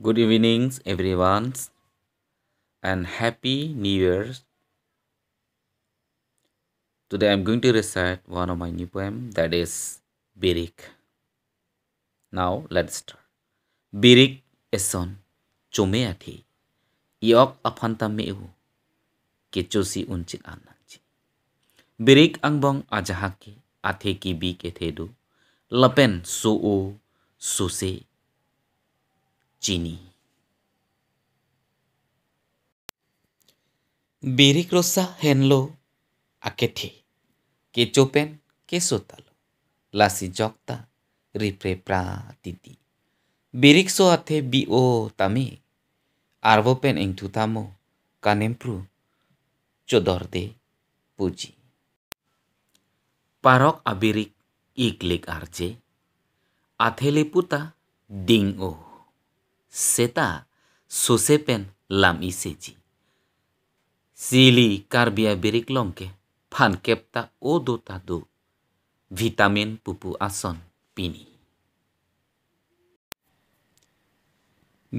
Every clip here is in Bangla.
good evening everyone and happy new year today i'm going to recite one of my new poem that is birik now let's start birik eson chome athi yok afanta meu kechosi unchin anachi birik angbong ajahaki athe ki bi ke thedu lapen so o so se চিনি ચીની બેરિક્રોસા હેનલો কে চোপেন কে কেসোতাল লাসি জক্তা রিপ্রে প্রাতিতি সো আথে বি ও তামি আরবোপেন ইংথু তামো কানেমপ্রু দে পুজি পারক আবিরিক ইকলিক আরচে আথেলে পুতা ডিং ও ᱥᱮᱛᱟ ᱥᱚᱥᱮᱯᱮᱱ ᱞᱟᱢ ᱤᱥᱮᱪᱤ ᱥᱤᱞᱤ ᱠᱟᱨᱵᱤᱭᱟ ᱵᱮᱨᱤᱠ ᱞᱚᱝᱠᱮ ᱯᱷᱟᱱ ᱠᱮᱯᱛᱟ ᱳ ᱫᱚᱛᱟ ᱫᱚ ভিটামিন পুপু আসন পিনি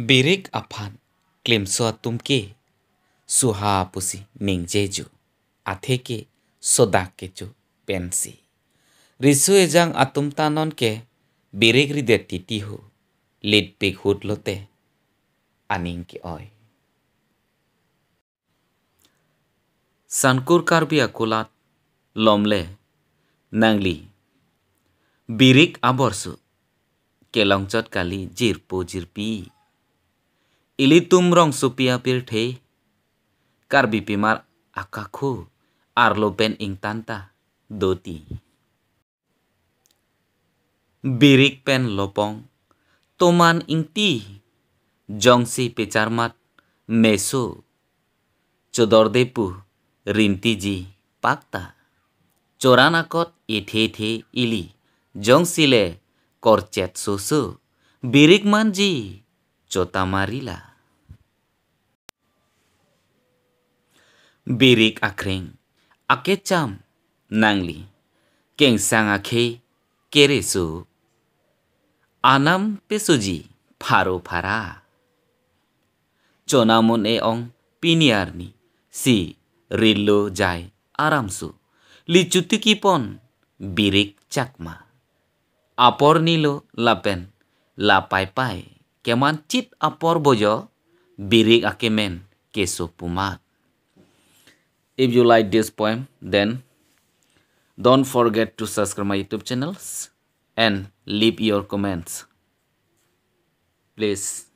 বেরেক আফান ক্লেমসোয়া তুমকে সুহা পুসি নিংজেজু আথেকে সদা কেচু পেনসি রিসু এজাং আতুমতাননকে বেরেক রিদে তিতি হো litpik hudlote aningki oi. Sankur karbia kulat lomle nangli birik aborsu kelongchot kali jirpo jirpi ili tumrong supia pirthe karbi pimar akaku arlo pen ing tanta doti birik pen lopong toman ingti jongsi pecharmat meso chodordepu rintiji pakta choranakot ethe the ili jongsile korchet soso birikmanji chotamarila birik akreng akecham nangli kengsang akhe kereso Anam পেসুজি ফারো ফারা চনামন এ অং পিনিয়ারনি সি রিল্লো যায় আরামসু লিচুতিকি পন বিরিক চাকমা আপর নিল লাপেন লাপাই পায় কেমান চিত আপর বজ বিরিক আকেমেন কেশো পুমাক If you like this poem, then don't forget to subscribe my YouTube channels. and leave your comments please